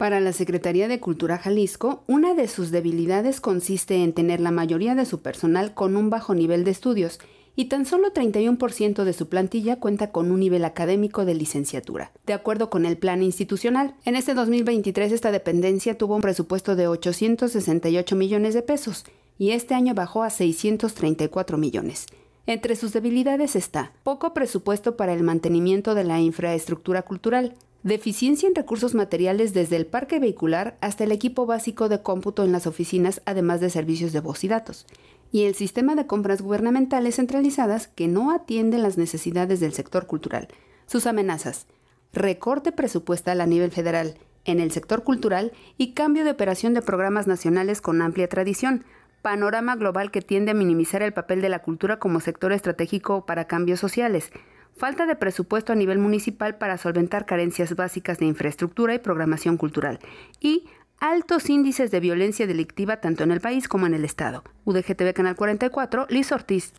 Para la Secretaría de Cultura Jalisco, una de sus debilidades consiste en tener la mayoría de su personal con un bajo nivel de estudios y tan solo 31% de su plantilla cuenta con un nivel académico de licenciatura, de acuerdo con el plan institucional. En este 2023 esta dependencia tuvo un presupuesto de 868 millones de pesos y este año bajó a 634 millones. Entre sus debilidades está poco presupuesto para el mantenimiento de la infraestructura cultural, Deficiencia en recursos materiales desde el parque vehicular hasta el equipo básico de cómputo en las oficinas, además de servicios de voz y datos. Y el sistema de compras gubernamentales centralizadas que no atiende las necesidades del sector cultural. Sus amenazas. Recorte presupuestal a nivel federal en el sector cultural y cambio de operación de programas nacionales con amplia tradición, panorama global que tiende a minimizar el papel de la cultura como sector estratégico para cambios sociales, falta de presupuesto a nivel municipal para solventar carencias básicas de infraestructura y programación cultural, y altos índices de violencia delictiva tanto en el país como en el Estado. UDGTV Canal 44, Liz Ortiz.